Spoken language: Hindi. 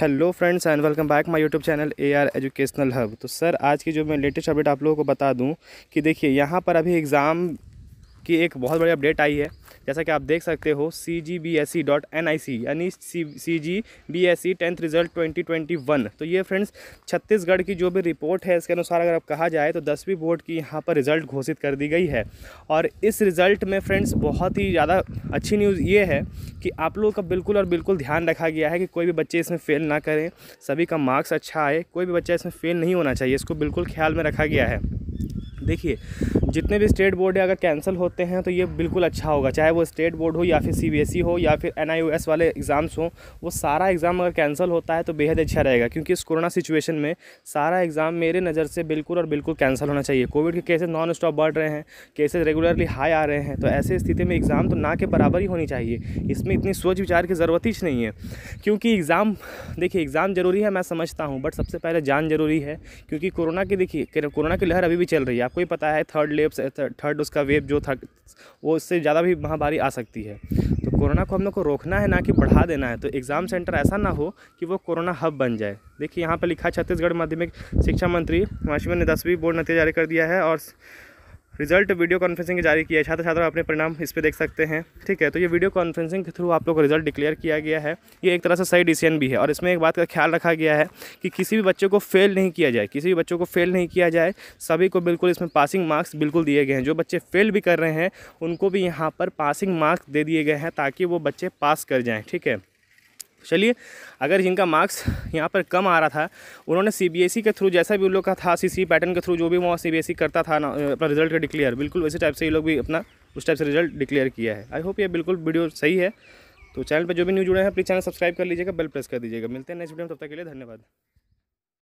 hello friends and welcome back my YouTube channel A R educational hub तो सर आज की जो मैं लेटेस्ट अपडेट आप लोगों को बता दूं कि देखिए यहाँ पर अभी एग्ज़ाम की एक बहुत बड़ी अपडेट आई है जैसा कि आप देख सकते हो C G B S C dot N I C यानी C C G B S C tenth result twenty twenty one तो ये फ्रेंड्स छत्तीसगढ़ की जो भी रिपोर्ट है इसके अनुसार अगर आप कहा जाए तो दसवीं बोर्ड की यहाँ पर रिज़ल्ट घोषित कर दी गई है और इस रिज़ल्ट में फ्रेंड्स बहुत ही ज़्यादा अच्छी न्यूज़ ये है कि आप लोगों का बिल्कुल और बिल्कुल ध्यान रखा गया है कि कोई भी बच्चे इसमें फ़ेल ना करें सभी का मार्क्स अच्छा आए कोई भी बच्चा इसमें फ़ेल नहीं होना चाहिए इसको बिल्कुल ख्याल में रखा गया है देखिए जितने भी स्टेट बोर्ड अगर कैंसिल होते हैं तो ये बिल्कुल अच्छा होगा चाहे वो स्टेट बोर्ड हो या फिर सी e हो या फिर एन वाले एग्ज़ाम्स हों वो सारा एग्ज़ाम अगर कैंसिल होता है तो बेहद अच्छा रहेगा क्योंकि इस कोरोना सिचुएशन में सारा एग्ज़ाम मेरे नज़र से बिल्कुल और बिल्कुल कैंसिल होना चाहिए कोविड के केसेज नॉन स्टॉप बढ़ रहे हैं केसेज रेगुलरली हाई आ रहे हैं तो ऐसे स्थिति में एग्ज़ाम तो ना के बराबर ही होनी चाहिए इसमें इतनी सोच विचार की ज़रूरत ही नहीं है क्योंकि एग्ज़ाम देखिए एग्ज़ाम ज़रूरी है मैं समझता हूँ बट सबसे पहले जान ज़रूरी है क्योंकि कोरोना की देखिए कोरोना की लहर अभी भी चल रही है आप सबको ही पता है थर्ड लेव थर्ड उसका वेव जो था वो उससे ज़्यादा भी महामारी आ सकती है तो कोरोना को हम लोग को रोकना है ना कि बढ़ा देना है तो एग्ज़ाम सेंटर ऐसा ना हो कि वो कोरोना हब बन जाए देखिए यहाँ पर लिखा छत्तीसगढ़ माध्यमिक शिक्षा मंत्री वाशिमा ने दसवीं बोर्ड नतीजा जारी कर दिया है और रिजल्ट वीडियो कॉन्फ्रेंसिंग जारी किया है छात्र छात्रा अपने परिणाम इस पर देख सकते हैं ठीक है तो ये वीडियो कॉन्फ्रेंसिंग के थ्रू आप लोग को रिजल्ट डिक्लेयर किया गया है ये एक तरह से सही डिसीजन भी है और इसमें एक बात का ख्याल रखा गया है कि किसी भी बच्चे को फेल नहीं किया जाए किसी भी बच्चों को फेल नहीं किया जाए सभी को बिल्कुल इसमें पासिंग मार्क्स बिल्कुल दिए गए हैं जो बच्चे फेल भी कर रहे हैं उनको भी यहाँ पर पासिंग मार्क्स दे दिए गए हैं ताकि वो बच्चे पास कर जाएँ ठीक है चलिए अगर जिनका मार्क्स यहाँ पर कम आ रहा था उन्होंने सीबीएसई e के थ्रू जैसा भी उन लोग का था सी पैटर्न के थ्रू जो भी वहाँ सीबीएसई e करता था ना अपना रिजल्ट का डिक्लेयर बिल्कुल वैसे टाइप से ये लोग भी अपना उस टाइप से रिजल्ट डिक्लेयर किया है आई होप ये बिल्कुल वीडियो सही है तो चैनल पर जो भी न्यूज जुड़े हैं प्लीज़ चैनल सब्सक्राइब कर लीजिएगा बेल प्रेस कर दीजिएगा मिलते हैं नेक्स्ट वीडियो में तब तक के लिए धन्यवाद